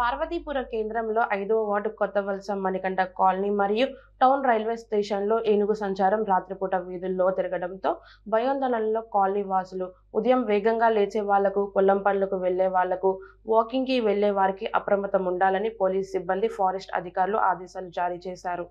పార్వతీపుర కేంద్రంలో ఐదవ వార్డు కొత్త వలస మణికంఠ కాలనీ మరియు టౌన్ రైల్వే స్టేషన్లో ఏనుగు సంచారం రాత్రిపూట వీధుల్లో తిరగడంతో భయోందనలలో కాలనీ వాసులు ఉదయం వేగంగా లేచే వాళ్లకు కొల్లం పనులకు వెళ్లే వాళ్లకు వాకింగ్కి వెళ్లే వారికి అప్రమత్తం ఉండాలని పోలీస్ సిబ్బంది ఫారెస్ట్ అధికారులు ఆదేశాలు జారీ చేశారు